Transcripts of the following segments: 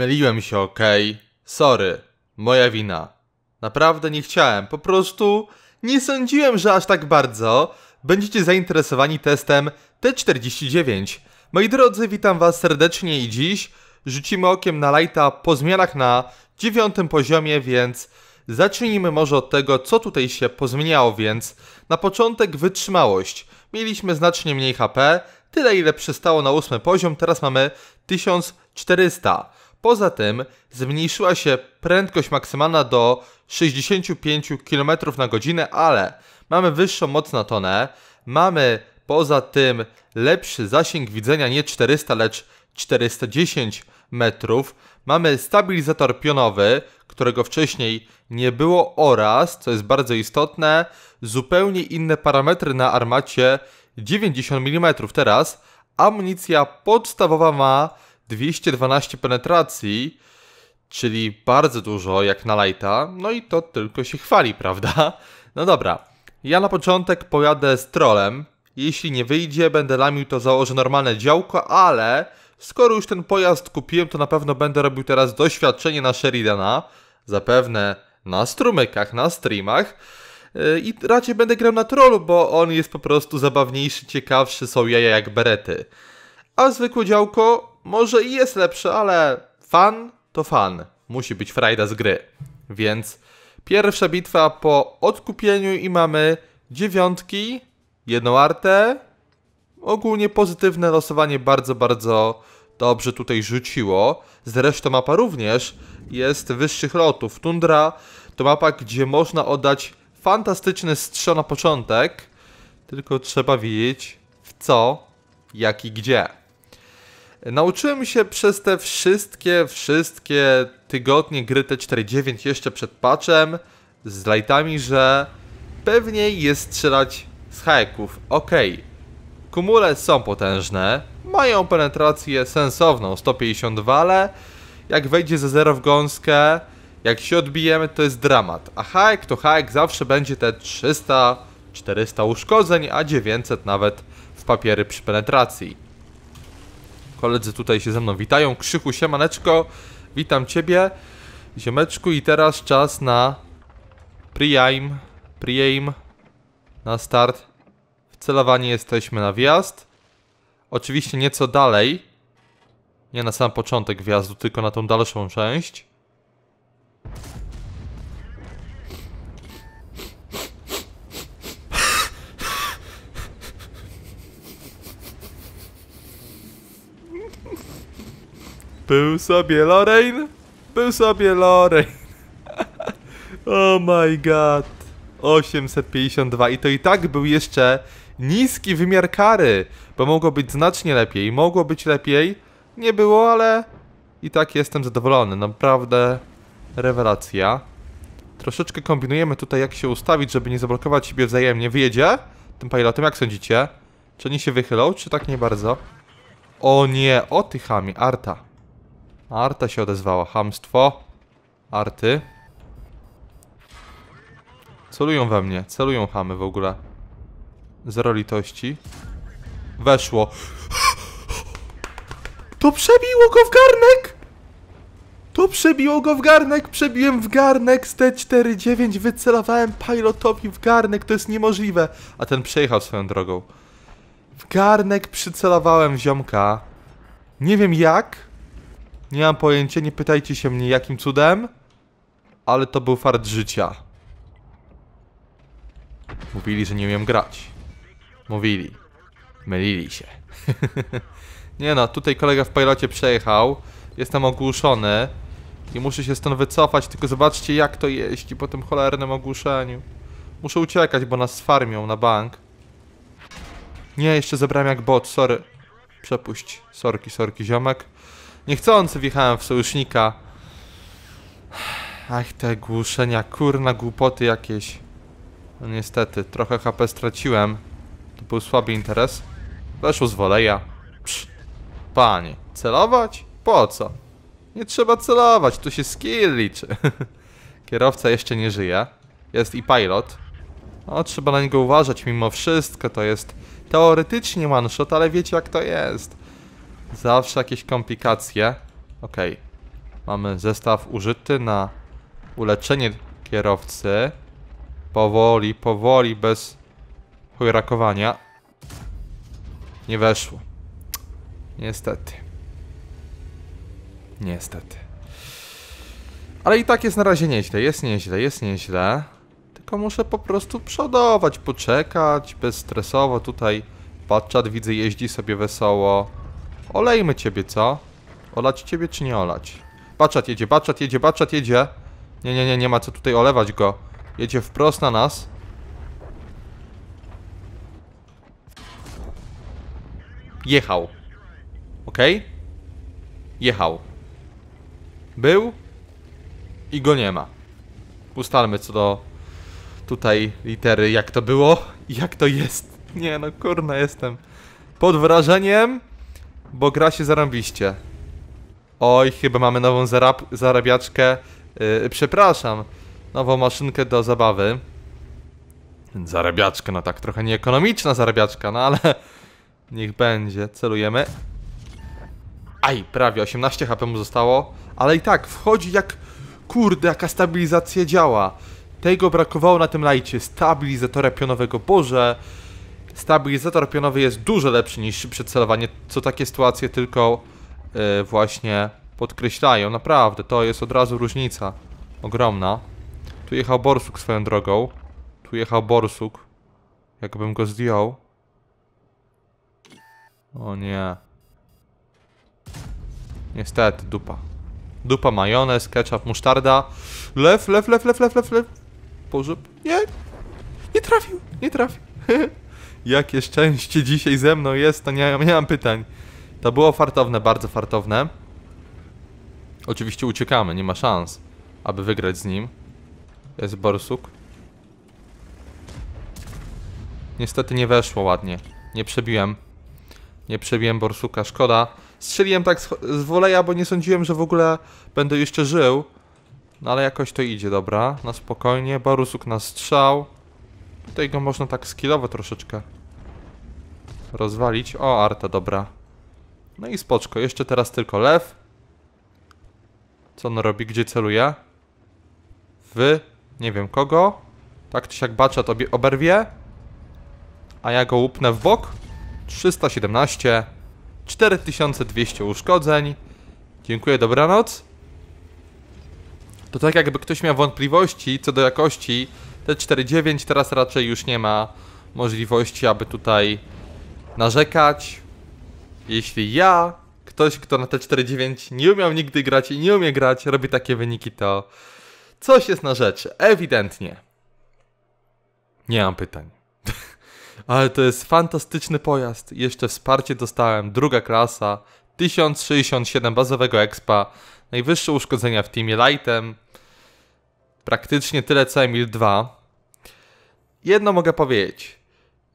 Myliłem się, okej. Okay? Sorry. Moja wina. Naprawdę nie chciałem. Po prostu nie sądziłem, że aż tak bardzo będziecie zainteresowani testem T49. Moi drodzy, witam Was serdecznie i dziś rzucimy okiem na Lighta po zmianach na dziewiątym poziomie, więc zacznijmy może od tego, co tutaj się pozmieniało, więc na początek wytrzymałość. Mieliśmy znacznie mniej HP, tyle ile przystało na ósmy poziom, teraz mamy 1400. Poza tym zmniejszyła się prędkość maksymalna do 65 km na godzinę, ale mamy wyższą moc na tonę, mamy poza tym lepszy zasięg widzenia nie 400, lecz 410 metrów. Mamy stabilizator pionowy, którego wcześniej nie było oraz, co jest bardzo istotne, zupełnie inne parametry na armacie 90 mm. Teraz amunicja podstawowa ma 212 penetracji, czyli bardzo dużo jak na lajta, no i to tylko się chwali, prawda? No dobra, ja na początek pojadę z trolem, jeśli nie wyjdzie, będę lamił to założę normalne działko, ale skoro już ten pojazd kupiłem, to na pewno będę robił teraz doświadczenie na Sheridana, zapewne na strumykach, na streamach. Yy, I raczej będę grał na trolu, bo on jest po prostu zabawniejszy, ciekawszy, są jaja jak berety. A zwykłe działko może i jest lepsze, ale fan to fan. Musi być frajda z gry. Więc pierwsza bitwa po odkupieniu i mamy dziewiątki, jedną artę. Ogólnie pozytywne losowanie bardzo, bardzo dobrze tutaj rzuciło. Zresztą mapa również jest wyższych lotów. Tundra to mapa, gdzie można oddać fantastyczny strzał na początek, tylko trzeba wiedzieć w co, jak i gdzie. Nauczyłem się przez te wszystkie, wszystkie tygodnie gry T49 jeszcze przed patchem z lightami, że pewniej jest strzelać z haeków. Okej, okay. kumule są potężne, mają penetrację sensowną, 152, ale jak wejdzie ze zero w gąskę, jak się odbijemy, to jest dramat. A haek to haek zawsze będzie te 300-400 uszkodzeń, a 900 nawet w papiery przy penetracji. Koledzy tutaj się ze mną witają. Krzychu, siemaneczko, witam ciebie, ziomeczku. I teraz czas na pre-aim, pre na start. Wcelowani jesteśmy na wjazd. Oczywiście nieco dalej, nie na sam początek wjazdu, tylko na tą dalszą część. Był sobie Lorraine? Był sobie Lorraine. oh my god. 852 i to i tak był jeszcze niski wymiar kary, bo mogło być znacznie lepiej. Mogło być lepiej, nie było, ale i tak jestem zadowolony. Naprawdę no, rewelacja. Troszeczkę kombinujemy tutaj, jak się ustawić, żeby nie zablokować siebie wzajemnie. Wyjedzie tym pilotem, jak sądzicie? Czy oni się wychylą, czy tak nie bardzo? O nie, o ty Arta. Arta się odezwała. Hamstwo. Arty. Celują we mnie. Celują chamy w ogóle. Zero litości. Weszło. To przebiło go w garnek! To przebiło go w garnek! Przebiłem w garnek z t 9 Wycelowałem pilotowi w garnek. To jest niemożliwe. A ten przejechał swoją drogą. W garnek przycelowałem ziomka. Nie wiem jak, nie mam pojęcia, nie pytajcie się mnie jakim cudem, ale to był fart życia. Mówili, że nie umiem grać. Mówili. Mylili się. nie no, tutaj kolega w pilocie przejechał. Jestem ogłuszony. I muszę się stąd wycofać, tylko zobaczcie jak to jeździ po tym cholernym ogłuszeniu. Muszę uciekać, bo nas farmią na bank. Nie, jeszcze zebrałem jak bot, sorry. Przepuść. Sorki, sorki, ziomek. Niechcący wjechałem w sojusznika. Ach, te głuszenia, kurna głupoty jakieś. No niestety, trochę HP straciłem. To był słaby interes. Weszło z woleja. Psz. Panie, celować? Po co? Nie trzeba celować, tu się skill liczy. Kierowca jeszcze nie żyje. Jest i pilot. No, trzeba na niego uważać mimo wszystko, to jest teoretycznie one shot, ale wiecie jak to jest. Zawsze jakieś komplikacje. Ok. Mamy zestaw użyty na uleczenie kierowcy. Powoli, powoli, bez chujrakowania. Nie weszło. Niestety. Niestety. Ale i tak jest na razie nieźle, jest nieźle, jest nieźle. Tylko muszę po prostu przodować, poczekać, bezstresowo tutaj. Patchat widzę jeździ sobie wesoło. Olejmy ciebie, co? Olać ciebie czy nie olać? Baczat jedzie, baczat jedzie, baczat jedzie. Nie, nie, nie, nie ma co tutaj olewać go. Jedzie wprost na nas. Jechał. Ok? Jechał. Był i go nie ma. Ustalmy co do tutaj litery, jak to było i jak to jest. Nie no, kurna jestem pod wrażeniem bo gra się zarąbiście. Oj, chyba mamy nową zarab zarabiaczkę. Yy, przepraszam, nową maszynkę do zabawy. Zarabiaczka, no tak, trochę nieekonomiczna zarabiaczka, no ale niech będzie. Celujemy. Aj, prawie 18 HP mu zostało, ale i tak wchodzi jak... Kurde, jaka stabilizacja działa. Tego brakowało na tym lajcie, stabilizatora pionowego. Boże, Stabilizator pionowy jest dużo lepszy niż szybsze celowanie, co takie sytuacje tylko yy, właśnie podkreślają. Naprawdę, to jest od razu różnica ogromna. Tu jechał borsuk swoją drogą. Tu jechał borsuk. Jakbym go zdjął. O nie. Niestety, dupa. Dupa, majonez, ketchup, musztarda. Lew, lew, lew, lew, lew, lew, lew. Nie! Nie trafił, nie trafił. Jakie szczęście dzisiaj ze mną jest, to nie, nie mam pytań. To było fartowne, bardzo fartowne. Oczywiście uciekamy, nie ma szans, aby wygrać z nim. Jest borsuk. Niestety nie weszło ładnie. Nie przebiłem. Nie przebiłem borsuka, szkoda. Strzeliłem tak z, z woleja, bo nie sądziłem, że w ogóle będę jeszcze żył. No ale jakoś to idzie, dobra. Na spokojnie. Borusuk na strzał. Tutaj go można tak skillowo troszeczkę rozwalić. O, Arta, dobra. No i spoczko. Jeszcze teraz tylko lew. Co on robi? Gdzie celuje? W... nie wiem kogo. Tak czy siak baczat oberwie. A ja go łupnę w bok. 317. 4200 uszkodzeń. Dziękuję, dobranoc. To tak jakby ktoś miał wątpliwości co do jakości T49 teraz raczej już nie ma możliwości, aby tutaj narzekać. Jeśli ja, ktoś, kto na T49 nie umiał nigdy grać i nie umie grać, robi takie wyniki, to coś jest na rzeczy. Ewidentnie. Nie mam pytań. Ale to jest fantastyczny pojazd. Jeszcze wsparcie dostałem. Druga klasa. 1067 bazowego expa. Najwyższe uszkodzenia w teamie lightem. Praktycznie tyle co Emil 2. Jedno mogę powiedzieć.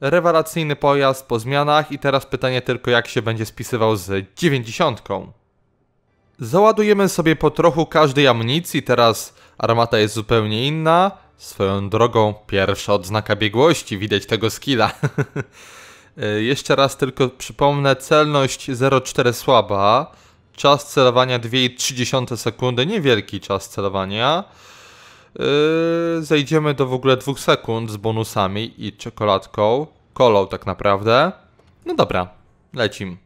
Rewelacyjny pojazd po zmianach i teraz pytanie tylko jak się będzie spisywał z 90. Załadujemy sobie po trochu każdej amunicji, teraz armata jest zupełnie inna. Swoją drogą pierwsza odznaka biegłości, widać tego skilla. Jeszcze raz tylko przypomnę, celność 0,4 słaba, czas celowania 2,3 sekundy, niewielki czas celowania. Yy, zejdziemy do w ogóle dwóch sekund z bonusami i czekoladką, kolą tak naprawdę. No dobra, lecim.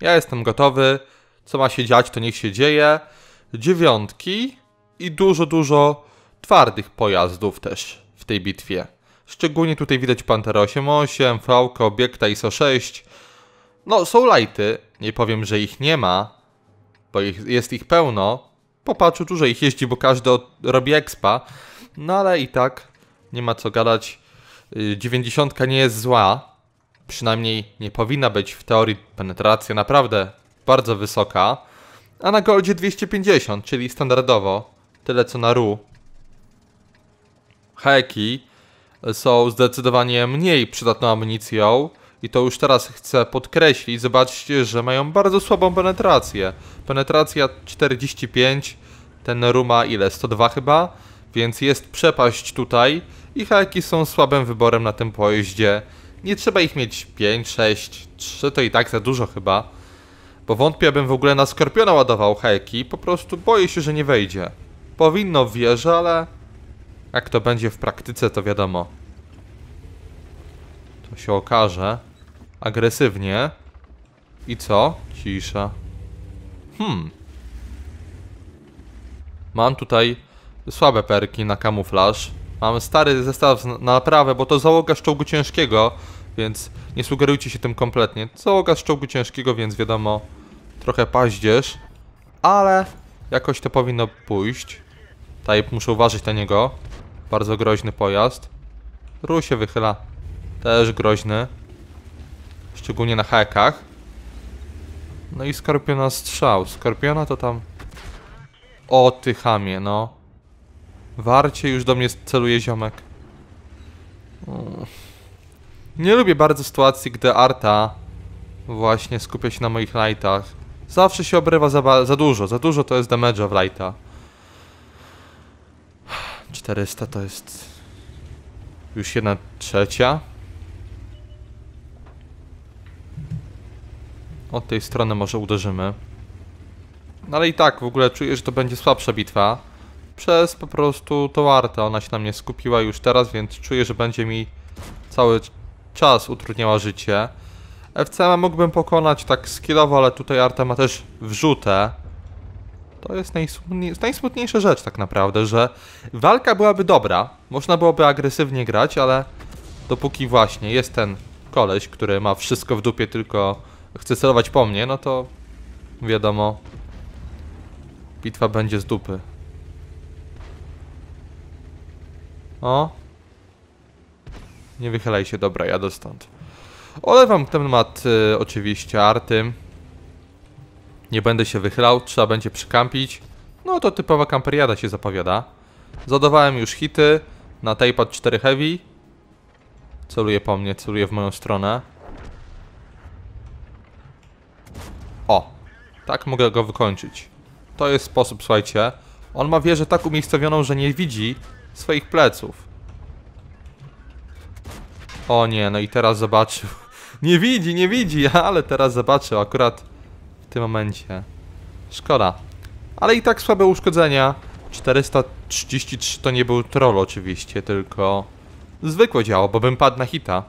Ja jestem gotowy. Co ma się dziać, to niech się dzieje. Dziewiątki i dużo, dużo twardych pojazdów też w tej bitwie. Szczególnie tutaj widać Pantera 8.8, Fałka, Obiekta ISO 6. No, są lighty, nie powiem, że ich nie ma, bo ich, jest ich pełno, popatrzył, dużo ich jeździ, bo każdy robi expa. No ale i tak, nie ma co gadać. 90 y, nie jest zła. Przynajmniej nie powinna być w teorii penetracja naprawdę bardzo wysoka. A na goldzie 250, czyli standardowo tyle co na RU. Heki są zdecydowanie mniej przydatną amunicją i to już teraz chcę podkreślić, zobaczcie, że mają bardzo słabą penetrację. Penetracja 45, ten Ruma ile? 102 chyba? Więc jest przepaść tutaj i haki są słabym wyborem na tym pojeździe. Nie trzeba ich mieć 5, 6, 3 to i tak za dużo chyba. Bo wątpię, abym w ogóle na Skorpiona ładował haki. po prostu boję się, że nie wejdzie. Powinno wierzę, ale jak to będzie w praktyce, to wiadomo. To się okaże agresywnie. I co? Cisza. Hmm. Mam tutaj słabe perki na kamuflaż. Mam stary zestaw na naprawę, bo to załoga z czołgu ciężkiego, więc nie sugerujcie się tym kompletnie. Załoga z czołgu ciężkiego, więc wiadomo, trochę paździerz, ale jakoś to powinno pójść. Tajp muszę uważać na niego. Bardzo groźny pojazd. Ru się wychyla. Też groźny. Szczególnie na hekach. No i skorpiona strzał. Skorpiona to tam... O ty chamie, no. Warcie już do mnie celuje ziomek. Mm. Nie lubię bardzo sytuacji, gdy Arta właśnie skupia się na moich lightach. Zawsze się obrywa za, za dużo. Za dużo to jest damage'a w lighta. 400 to jest... Już jedna trzecia. Od tej strony może uderzymy. No ale i tak w ogóle czuję, że to będzie słabsza bitwa. Przez po prostu to warte. Ona się na mnie skupiła już teraz, więc czuję, że będzie mi cały czas utrudniała życie. FCM mógłbym pokonać tak skillowo, ale tutaj Arta ma też wrzutę. To jest najsmutniejsza rzecz tak naprawdę, że walka byłaby dobra. Można byłoby agresywnie grać, ale dopóki właśnie jest ten koleś, który ma wszystko w dupie, tylko chce celować po mnie, no to wiadomo, bitwa będzie z dupy. O. Nie wychylaj się, dobra, jadę stąd. Olewam temat y, oczywiście arty. Nie będę się wychylał, trzeba będzie przykampić. No to typowa kamperiada się zapowiada. Zadawałem już hity na pod 4 Heavy. Celuje po mnie, celuje w moją stronę. O, tak mogę go wykończyć. To jest sposób, słuchajcie. On ma wieżę tak umiejscowioną, że nie widzi swoich pleców. O nie, no i teraz zobaczył. Nie widzi, nie widzi, ale teraz zobaczył akurat w tym momencie. Szkoda. Ale i tak słabe uszkodzenia. 433 to nie był troll oczywiście, tylko zwykłe działo, bo bym padł na hita.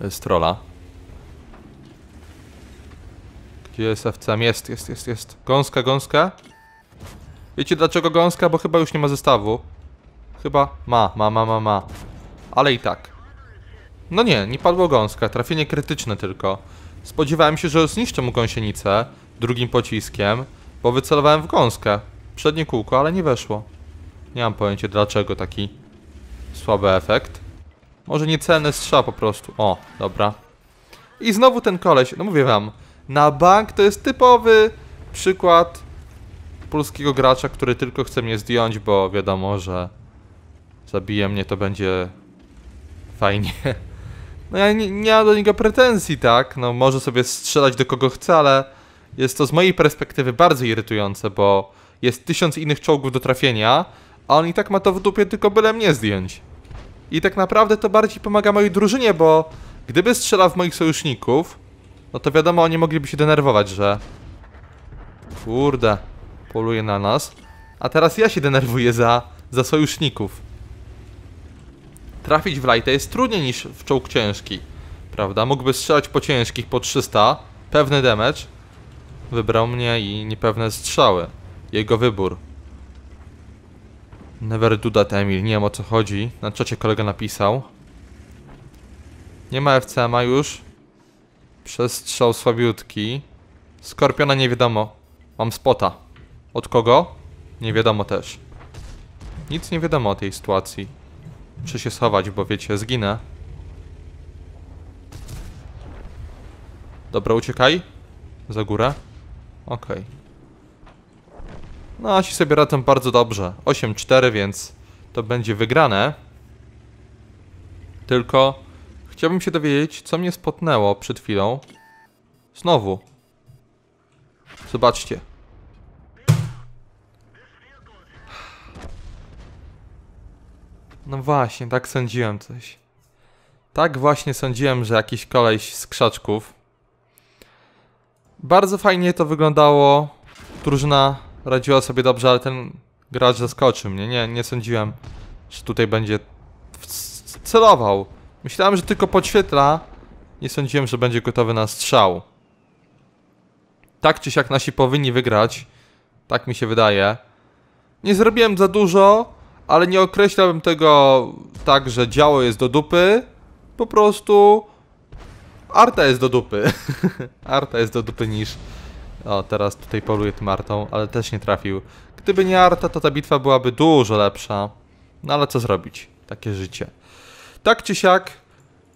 Z trolla. jest awcam, jest, jest, jest, jest. Gąska, gąska. Wiecie dlaczego gąska? Bo chyba już nie ma zestawu. Chyba ma, ma, ma, ma, ma. Ale i tak. No nie, nie padło gąska, trafienie krytyczne tylko. Spodziewałem się, że zniszczę mu gąsienicę drugim pociskiem, bo wycelowałem w gąskę. Przednie kółko, ale nie weszło. Nie mam pojęcia dlaczego taki słaby efekt. Może niecelny strzał po prostu. O, dobra. I znowu ten koleś, no mówię wam, na bank to jest typowy przykład polskiego gracza, który tylko chce mnie zdjąć, bo wiadomo, że zabije mnie, to będzie fajnie. No ja nie, nie mam do niego pretensji, tak? No może sobie strzelać do kogo chce, ale jest to z mojej perspektywy bardzo irytujące, bo jest tysiąc innych czołgów do trafienia, a on i tak ma to w dupie, tylko byle mnie zdjąć. I tak naprawdę to bardziej pomaga mojej drużynie, bo gdyby strzelał w moich sojuszników, no to wiadomo, oni mogliby się denerwować, że... Kurde, poluje na nas. A teraz ja się denerwuję za, za sojuszników. Trafić w lajta jest trudniej niż w czołg ciężki. Prawda? Mógłby strzelać po ciężkich po 300. Pewny damage. Wybrał mnie i niepewne strzały. Jego wybór. Never do that, Emil. Nie wiem o co chodzi. Na czacie kolega napisał. Nie ma FCMA już. Przestrzał słabiutki. Skorpiona nie wiadomo. Mam spota. Od kogo? Nie wiadomo też. Nic nie wiadomo o tej sytuacji. Muszę się schować, bo wiecie, zginę. Dobra, uciekaj. Za górę. Okej. Okay. No, się sobie radzę bardzo dobrze. 8-4, więc to będzie wygrane. Tylko Chciałbym się dowiedzieć, co mnie spotnęło przed chwilą. Znowu. Zobaczcie. No właśnie, tak sądziłem coś. Tak właśnie sądziłem, że jakiś koleś z krzaczków. Bardzo fajnie to wyglądało. Drużyna radziła sobie dobrze, ale ten gracz zaskoczył mnie. Nie, nie sądziłem, że tutaj będzie celował. Myślałem, że tylko podświetla. Nie sądziłem, że będzie gotowy na strzał. Tak czy siak nasi powinni wygrać. Tak mi się wydaje. Nie zrobiłem za dużo, ale nie określałbym tego tak, że działo jest do dupy. Po prostu Arta jest do dupy. Arta jest do dupy niż... O, teraz tutaj poluje tym Artą, ale też nie trafił. Gdyby nie Arta, to ta bitwa byłaby dużo lepsza. No ale co zrobić? Takie życie. Tak czy siak,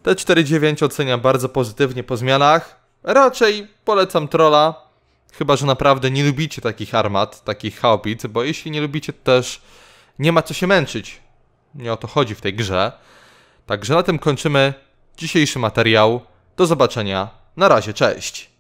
te 4.9 oceniam bardzo pozytywnie po zmianach. Raczej polecam trola, chyba że naprawdę nie lubicie takich armat, takich haubic, bo jeśli nie lubicie też nie ma co się męczyć. Nie o to chodzi w tej grze. Także na tym kończymy dzisiejszy materiał. Do zobaczenia. Na razie, cześć.